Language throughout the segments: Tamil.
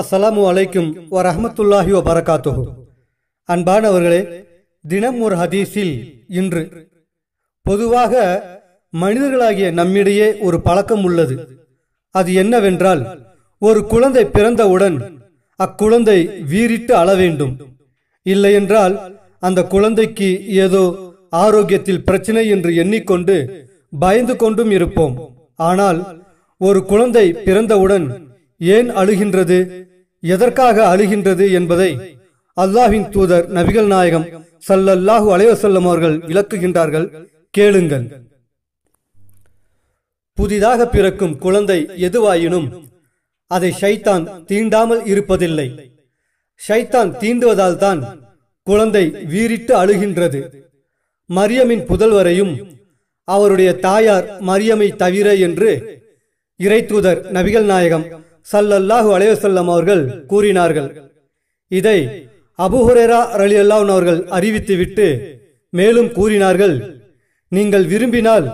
அஸ்ஸலாமு அலைக்கும் வ ரஹமத்துல்லாஹி வ பரகாத்துஹு அன்பானவர்களே தினம் ஒரு ஹதீஸில் இன்று பொதுவாக மனிதர்களாகிய நம்மிடையே ஒரு பழக்கம் உள்ளது அது என்னவென்றால் ஒரு குழந்தை பிறந்தவுடன் அக்குழந்தை வீறிட்டு அழ வேண்டும் இல்லையென்றால் அந்த குழந்தைக்கு ஏதோ ஆரோக்கியத்தில் பிரச்சனை என்று எண்ணிக்கொண்டு பயந்து கொண்டும் இருப்போம் ஆனால் ஒரு குழந்தை பிறந்தவுடன் ஏன் அழுகின்றது எதற்காக அழுகின்றது என்பதை அல்லாஹின் தூதர் நபிகள் நாயகம் சல்லல்லாஹு அலைவசல்லம் அவர்கள் விளக்குகின்றார்கள் கேளுங்கள் புதிதாக பிறக்கும் குழந்தை எதுவாயினும் அதை ஷைத்தான் தீண்டாமல் இருப்பதில்லை ஷைத்தான் தீண்டுவதால் தான் குழந்தை வீறிட்டு அழுகின்றது மரியமின் புதல்வரையும் அவருடைய தாயார் மரியமை தவிர என்று இறைத்தூதர் நபிகள் நாயகம் சல்லல்லாஹு அலையசல்லம் அவர்கள் கூறினார்கள் இதை அபுஹுரேரா அலி அல்லாஹன் அவர்கள் அறிவித்துவிட்டு மேலும் கூறினார்கள் நீங்கள் விரும்பினால்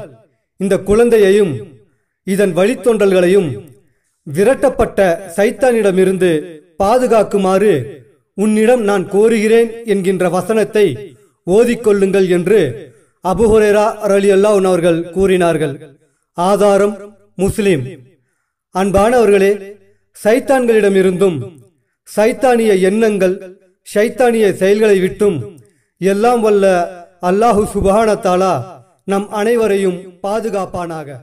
இந்த குழந்தையையும் இதன் வழித்தொண்டல்களையும் விரட்டப்பட்ட சைத்தானிடமிருந்து பாதுகாக்குமாறு உன்னிடம் நான் கோருகிறேன் என்கின்ற வசனத்தை ஓதிக்கொள்ளுங்கள் என்று அபுஹுரேரா அலி அல்லாஹன் அவர்கள் கூறினார்கள் ஆதாரம் முஸ்லிம் அன்பானவர்களே சைத்தான்களிடமிருந்தும் சைத்தானிய எண்ணங்கள் சைத்தானிய செயல்களை விட்டும் எல்லாம் வல்ல அல்லாஹு சுபஹானத்தாலா நம் அனைவரையும் பாதுகாப்பானாக